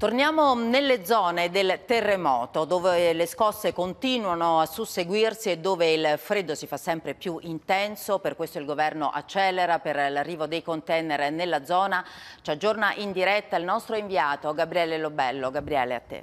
Torniamo nelle zone del terremoto dove le scosse continuano a susseguirsi e dove il freddo si fa sempre più intenso, per questo il governo accelera per l'arrivo dei container nella zona. Ci aggiorna in diretta il nostro inviato Gabriele Lobello. Gabriele a te.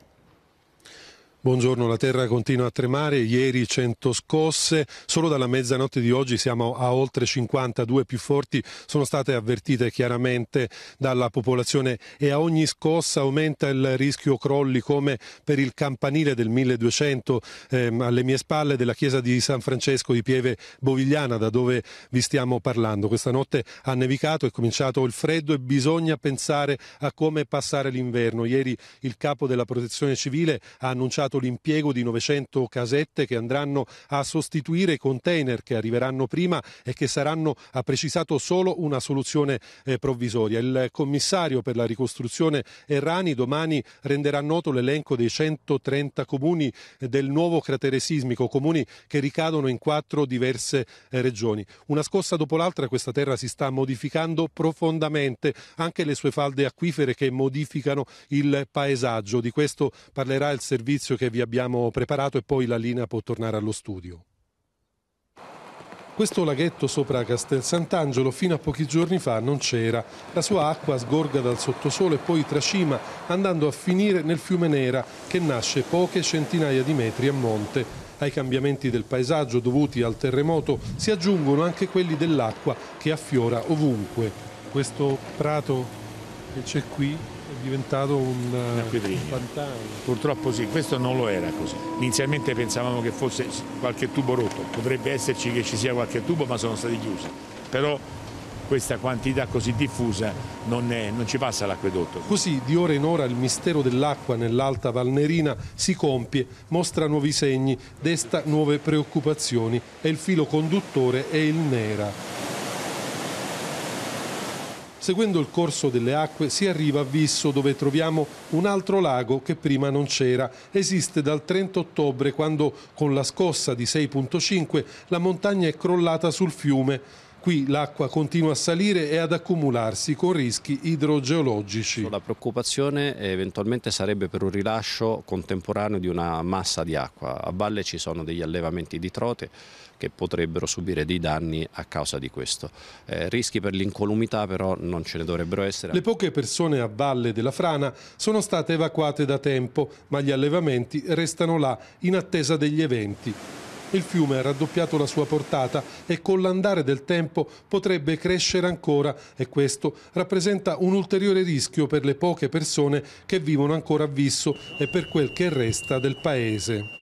Buongiorno, la terra continua a tremare, ieri 100 scosse, solo dalla mezzanotte di oggi siamo a oltre 52 più forti, sono state avvertite chiaramente dalla popolazione e a ogni scossa aumenta il rischio crolli come per il campanile del 1200 ehm, alle mie spalle della chiesa di San Francesco di Pieve Bovigliana da dove vi stiamo parlando. Questa notte ha nevicato, è cominciato il freddo e bisogna pensare a come passare l'inverno. Ieri il capo della protezione civile ha annunciato annunciato l'impiego di 900 casette che andranno a sostituire i container che arriveranno prima e che saranno, ha precisato, solo una soluzione eh, provvisoria. Il commissario per la ricostruzione Errani domani renderà noto l'elenco dei 130 comuni del nuovo cratere sismico, comuni che ricadono in quattro diverse eh, regioni. Una scossa dopo l'altra questa terra si sta modificando profondamente, anche le sue falde acquifere che modificano il paesaggio. Di questo parlerà il servizio che vi abbiamo preparato e poi la linea può tornare allo studio. Questo laghetto sopra Castel Sant'Angelo fino a pochi giorni fa non c'era. La sua acqua sgorga dal sottosuolo e poi tracima andando a finire nel fiume Nera che nasce poche centinaia di metri a monte. Ai cambiamenti del paesaggio dovuti al terremoto si aggiungono anche quelli dell'acqua che affiora ovunque. Questo prato che c'è qui è diventato un, eh, un pantano. Purtroppo sì, questo non lo era così. Inizialmente pensavamo che fosse qualche tubo rotto, potrebbe esserci che ci sia qualche tubo ma sono stati chiusi. Però questa quantità così diffusa non, è, non ci passa l'acquedotto. Così di ora in ora il mistero dell'acqua nell'alta Valnerina si compie, mostra nuovi segni, desta nuove preoccupazioni e il filo conduttore è il Nera. Seguendo il corso delle acque si arriva a Visso dove troviamo un altro lago che prima non c'era. Esiste dal 30 ottobre quando con la scossa di 6.5 la montagna è crollata sul fiume. Qui l'acqua continua a salire e ad accumularsi con rischi idrogeologici. La preoccupazione eventualmente sarebbe per un rilascio contemporaneo di una massa di acqua. A valle ci sono degli allevamenti di trote che potrebbero subire dei danni a causa di questo. Eh, rischi per l'incolumità però non ce ne dovrebbero essere. Le poche persone a valle della frana sono state evacuate da tempo, ma gli allevamenti restano là in attesa degli eventi il fiume ha raddoppiato la sua portata e con l'andare del tempo potrebbe crescere ancora e questo rappresenta un ulteriore rischio per le poche persone che vivono ancora a Visso e per quel che resta del paese.